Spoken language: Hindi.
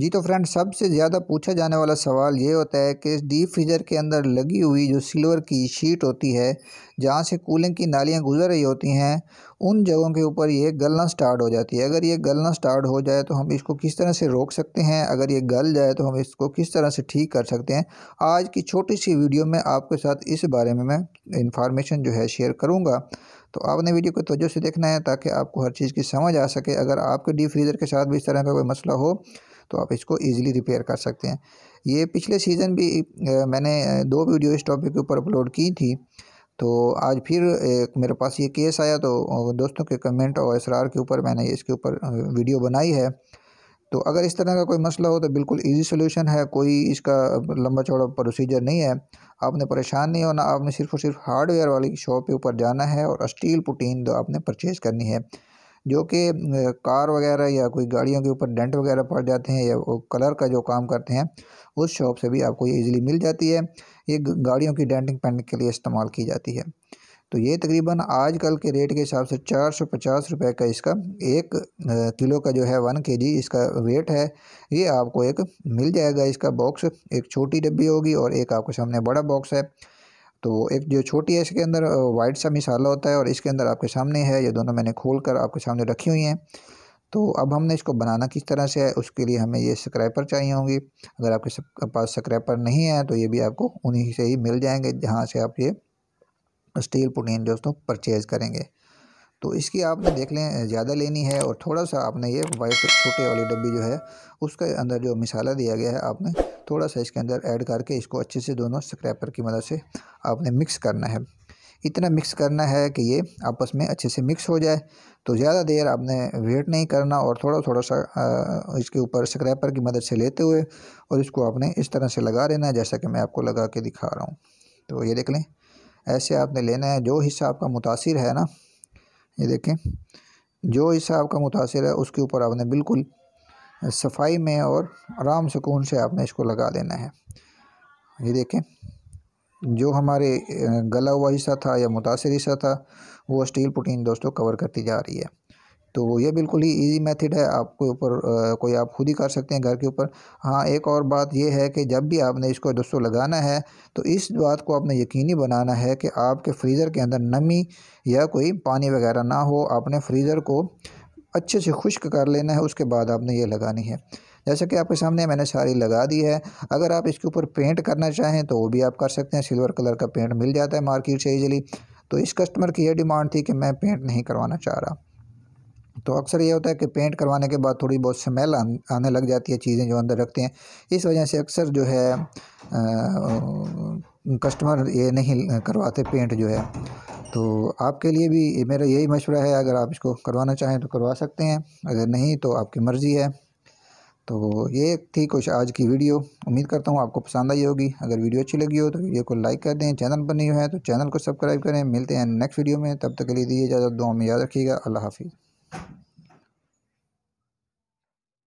जी तो फ्रेंड सबसे ज़्यादा पूछा जाने वाला सवाल ये होता है कि इस डीप फ्रीजर के अंदर लगी हुई जो सिल्वर की शीट होती है जहाँ से कूलिंग की नालियाँ गुजर रही होती हैं उन जगहों के ऊपर ये गलना स्टार्ट हो जाती है अगर ये गलना स्टार्ट हो जाए तो हम इसको किस तरह से रोक सकते हैं अगर ये गल जाए तो हम इसको किस तरह से ठीक कर सकते हैं आज की छोटी सी वीडियो में आपके साथ इस बारे में मैं इंफॉर्मेशन जो है शेयर करूँगा तो आपने वीडियो को तवज्जो से देखना है ताकि आपको हर चीज़ की समझ आ सके अगर आपके डीप फ्रीज़र के साथ भी इस तरह का कोई मसला हो तो आप इसको ईजिली रिपेयर कर सकते हैं ये पिछले सीज़न भी मैंने दो वीडियो इस टॉपिक के ऊपर अपलोड की थी तो आज फिर एक मेरे पास ये केस आया तो दोस्तों के कमेंट और इसरार के ऊपर मैंने इसके ऊपर वीडियो बनाई है तो अगर इस तरह का कोई मसला हो तो बिल्कुल इजी सोल्यूशन है कोई इसका लंबा चौड़ा प्रोसीजर नहीं है आपने परेशान नहीं होना आपने सिर्फ और सिर्फ हार्डवेयर वाली शॉप के ऊपर जाना है और स्टील पुटीन दो आपने परचेज़ करनी है जो कि कार वगैरह या कोई गाड़ियों के ऊपर डेंट वगैरह पड़ जाते हैं या वो कलर का जो काम करते हैं उस शॉप से भी आपको ये इजीली मिल जाती है ये गाड़ियों की डेंटिंग पेंट के लिए इस्तेमाल की जाती है तो ये तकरीबन आजकल के रेट के हिसाब से चार सौ पचास रुपये का इसका एक किलो का जो है वन के जी इसका वेट है ये आपको एक मिल जाएगा इसका बॉक्स एक छोटी डब्बी होगी और एक आपके सामने बड़ा बॉक्स है तो एक जो छोटी है इसके अंदर वाइट सा मिसाला होता है और इसके अंदर आपके सामने है ये दोनों मैंने खोल कर आपके सामने रखी हुई हैं तो अब हमने इसको बनाना किस तरह से है उसके लिए हमें ये स्क्रैपर चाहिए होंगी अगर आपके पास स्क्रैपर नहीं है तो ये भी आपको उन्हीं से ही मिल जाएंगे जहाँ से आप ये स्टील पुटीन दोस्तों परचेज़ करेंगे तो इसकी आपने देख लें ज़्यादा लेनी है और थोड़ा सा आपने ये वाइट छोटे वाली डब्बी जो है उसके अंदर जो मिसाला दिया गया है आपने थोड़ा सा इसके अंदर ऐड करके इसको अच्छे से दोनों स्क्रैपर की मदद से आपने मिक्स करना है इतना मिक्स करना है कि ये आपस में अच्छे से मिक्स हो जाए तो ज़्यादा देर आपने वेट नहीं करना और थोड़ा थोड़ा सा इसके ऊपर स्क्रैपर की मदद से लेते हुए और इसको आपने इस तरह से लगा लेना है जैसा कि मैं आपको लगा के दिखा रहा हूँ तो ये देख लें ऐसे आपने लेना है जो हिस्सा आपका मुतासर है ना ये देखें जो हिस्सा आपका मुतासर है उसके ऊपर आपने बिल्कुल सफाई में और आराम सुकून से आपने इसको लगा देना है ये देखें जो हमारे गला हुआ हिस्सा था या मुतासर हिस्सा था वो स्टील प्रोटीन दोस्तों कवर करती जा रही है तो ये बिल्कुल ही इजी मेथड है आपके ऊपर कोई आप खुद ही कर सकते हैं घर के ऊपर हाँ एक और बात ये है कि जब भी आपने इसको दोस्तों लगाना है तो इस बात को आपने यकीनी बनाना है कि आपके फ्रीज़र के अंदर नमी या कोई पानी वगैरह ना हो आपने फ्रीज़र को अच्छे से खुश्क कर लेना है उसके बाद आपने ये लगानी है जैसा कि आपके सामने मैंने सारी लगा दी है अगर आप इसके ऊपर पेंट करना चाहें तो वो भी आप कर सकते हैं सिल्वर कलर का पेंट मिल जाता है मार्केट से ईजिली तो इस कस्टमर की यह डिमांड थी कि मैं पेंट नहीं करवाना चाह रहा तो अक्सर ये होता है कि पेंट करवाने के बाद थोड़ी बहुत स्मेल आने लग जाती है चीज़ें जो अंदर रखते हैं इस वजह से अक्सर जो है आ, कस्टमर ये नहीं करवाते पेंट जो है तो आपके लिए भी मेरा यही मशवरा है अगर आप इसको करवाना चाहें तो करवा सकते हैं अगर नहीं तो आपकी मर्ज़ी है तो ये थी कुछ आज की वीडियो उम्मीद करता हूँ आपको पसंद आई होगी अगर वीडियो अच्छी लगी हो तो वीडियो को लाइक कर दें चैनल पर नहीं हुआ है तो चैनल को सब्सक्राइब करें मिलते हैं नेक्स्ट वीडियो में तब तक के लिए दीजिए इजाज़त दो हमें याद रखिएगा अल्लाह हाफिज़